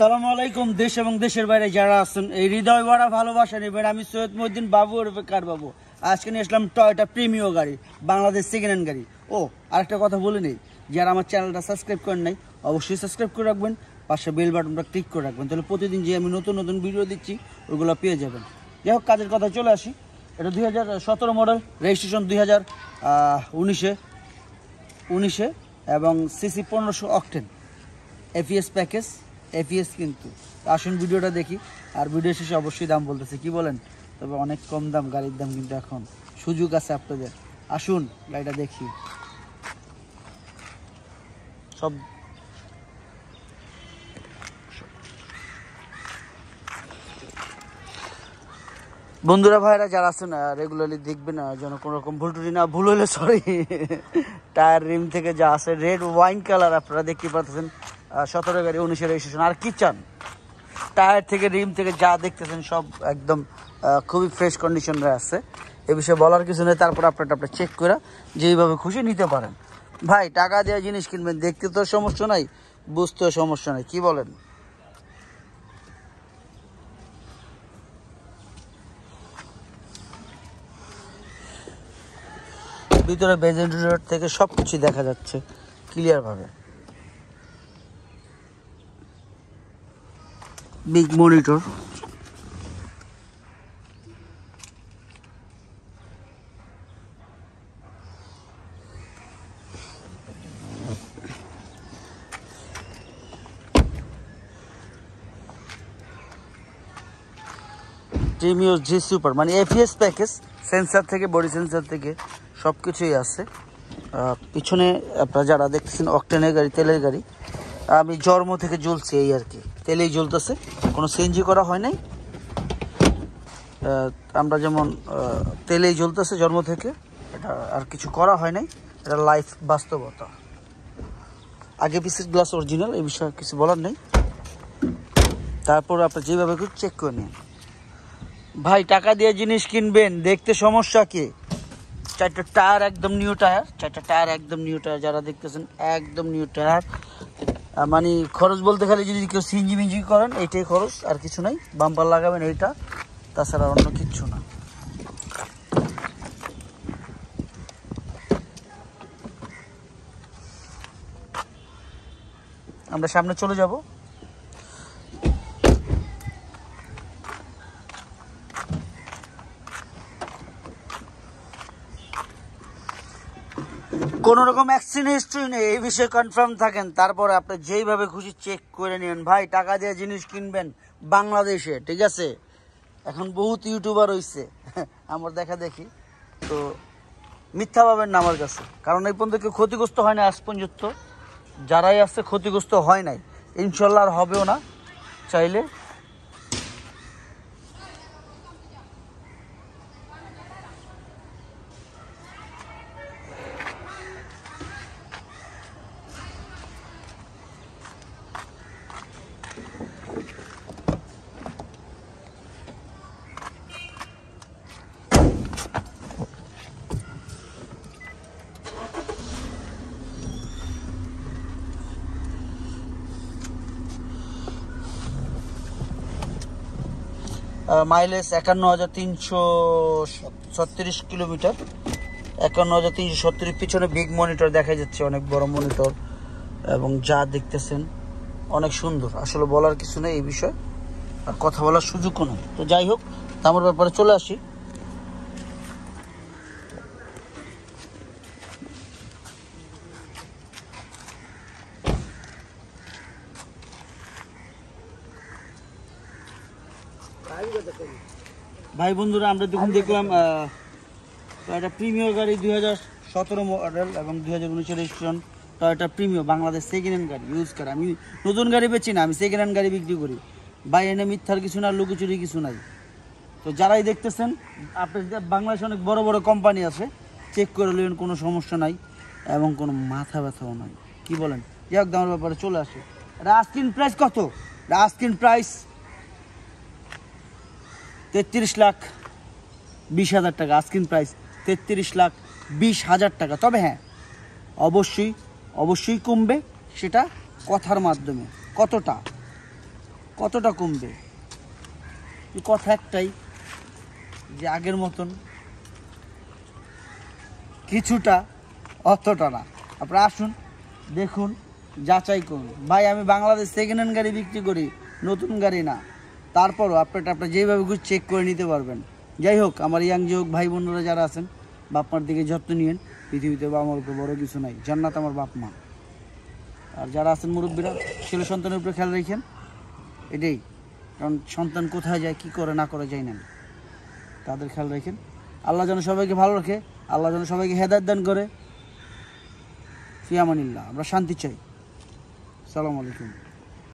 সালাম আলাইকুম দেশ এবং দেশের বাইরে যারা আছেন এই হৃদয় ভরা ভালোবাসা নেবেন আমি সৈয়দ মহিদ্দিন বাবু ওরফে কার বাবু আজকে নিয়ে আসলাম টয়টা প্রিমিও গাড়ি বাংলাদেশ সেকেন্ড হ্যান্ড গাড়ি ও আরেকটা কথা বলে নেই যারা আমার চ্যানেলটা সাবস্ক্রাইব করেন নাই অবশ্যই সাবস্ক্রাইব করে রাখবেন পাশে বেল বাটনটা ক্লিক করে রাখবেন তাহলে প্রতিদিন যে আমি নতুন নতুন ভিডিও দিচ্ছি ওগুলো পেয়ে যাবেন যাই হোক কাজের কথা চলে আসি এটা দুই হাজার সতেরো মডেল রেজিস্ট্রেশন দুই হাজার উনিশে উনিশে এবং সিসি পনেরোশো অকটেন এফিএস প্যাকেজ এফিএস কিন্তু আসুন ভিডিওটা দেখি আর ভিডিও শেষে অবশ্যই দাম বলতেছে কি বলেন তবে অনেক কম দাম গাড়ির দাম কিন্তু এখন সুযোগ আছে আপনাদের আসুন গাড়িটা দেখি সব বন্ধুরা ভাইরা যারা আছেন রেগুলারলি দেখবেন যেন কোনো রকম ভুল টুটি না ভুল হলে সরি টায়ার রিম থেকে যা আছে রেড ওয়াইন কালার আপনারা দেখতে পাচ্ছেন সতেরো গাড়ি উনিশের রেজিস্ট্রেশন আর কি চান টায়ার থেকে রিম থেকে যা দেখতেছেন সব একদম খুবই ফ্রেশ কন্ডিশনে আছে এ বিষয়ে বলার কিছু নেই তারপর আপনার আপনি চেক করে যেইভাবে খুশি নিতে পারেন ভাই টাকা দেওয়া জিনিস কিনবেন দেখতে তো সমস্যা নাই বুঝতেও সমস্যা নাই কি বলেন ভিতরে বেজেন্ট রোড থেকে সব কিছুই দেখা যাচ্ছে ক্লিয়ারভাবে big monitor টিমিওর জি সুপার মানে এফিএস প্যাকেজ সেন্সার থেকে বডি সেন্সার থেকে সব কিছুই আছে পিছনে আপনারা যারা দেখতেছেন অকটেনের গাড়ি তেলের গাড়ি আমি জন্ম থেকে জ্বলছি এই আর কি তেলেই জ্বলতেছে কোনো সিএনজি করা হয় নাই আমরা যেমন তেলেই জ্বলতেছে জন্ম থেকে এটা আর কিছু করা হয় নাই এটা লাইফ বাস্তবতা আগে পিসের গ্লাস অরিজিনাল এই বিষয়ে কিছু বলার নেই তারপর আপনি যেভাবে চেক করে নিন ভাই টাকা দিয়ে জিনিস কিনবেন দেখতে সমস্যা কি চারটা টায়ার একদম নিউ টায়ার চারটা টায়ার একদম নিউ টায়ার যারা দেখতেছেন একদম নিউ টায়ার মানে খরচ বলতে খালি যদি কেউ সিঞ্জি মিঞ্জি করেন এইটাই খরচ আর কিছু নাই বাম্পার লাগাবেন এইটা তাছাড়া অন্য কিচ্ছু না আমরা সামনে চলে যাবো কোনো রকম অ্যাক্সিডেন্ট হিস্ট্রি নেই এই বিষয়ে কনফার্ম থাকেন তারপর আপনি যেইভাবে খুশি চেক করে নিন ভাই টাকা দিয়ে জিনিস কিনবেন বাংলাদেশে ঠিক আছে এখন বহুত ইউটিউবার হইছে আমার দেখা দেখি তো মিথ্যা পাবেন না আমার কাছে কারণ এই পর্যন্ত কেউ ক্ষতিগ্রস্ত হয় না আজ পর্যন্ত যারাই আসছে ক্ষতিগ্রস্ত হয় নাই ইনশাল্লাহ আর হবেও না চাইলে মাইলেজ একান্ন হাজার তিনশো ছত্রিশ কিলোমিটার একান্ন হাজার তিনশো ছত্রিশ পিছনে বিগ মনিটর দেখা যাচ্ছে অনেক বড় মনিটর এবং যা দেখতেছেন অনেক সুন্দর আসলে বলার কিছু নেই এই বিষয়ে আর কথা বলার সুযোগও নেই তো যাই হোক আমার ব্যাপারে চলে আসি ভাই বন্ধুরা আমরা দেখুন দেখলাম একটা প্রিমিয়র গাড়ি দুই হাজার সতেরো মডেল এবং দুই হাজার উনিশের registration Toyota Premio Bangladesh second hand গাড়ি ইউজ করে আমি নতুন গাড়ি বেছি না আমি সেকেন্ড হ্যান্ড গাড়ি বিক্রি করি ভাই এনে মিথ্যার কিছু না লুকোচুরি কিছু নাই তো যারাই দেখতেছেন আপনার বাংলাদেশে অনেক বড় বড় কোম্পানি আছে চেক করে নেবেন কোনো সমস্যা নাই এবং কোনো মাথা ব্যথাও নাই কি বলেন হোক দামের ব্যাপারে চলে আসে এটা আস্কিন প্রাইস কত এটা আস্কিন প্রাইস তেত্রিশ লাখ বিশ হাজার টাকা আস্কিন প্রাইস তেত্রিশ লাখ বিশ হাজার টাকা তবে হ্যাঁ অবশ্যই অবশ্যই কমবে সেটা কথার মাধ্যমে কতটা কতটা কমবে কথা একটাই যে আগের মতন কিছুটা অতটা না আপনারা আসুন দেখুন যাচাই করুন ভাই আমি বাংলাদেশ সেকেন্ড হ্যান্ড গাড়ি বিক্রি করি নতুন গাড়ি না তারপরও আপনার আপনার যেইভাবে খুশি চেক করে নিতে পারবেন যাই হোক আমার ইয়াং যে হোক ভাই বোনরা যারা আছেন বাপমার দিকে যত্ন নিয়েন পৃথিবীতে বা আমার উপরে বড় কিছু নাই জান্নাত আমার বাপ মা আর যারা আছেন মুরব্বীরা ছেলে সন্তানের উপরে খেয়াল রেখেন এটাই কারণ সন্তান কোথায় যায় কি করে না করে যায় না তাদের খেয়াল রেখেন আল্লাহ যেন সবাইকে ভালো রাখে আল্লাহ যেন সবাইকে হেদায়ত দান করে ফিয়ামানিল্লাহ আমরা শান্তি চাই সালামু আলাইকুম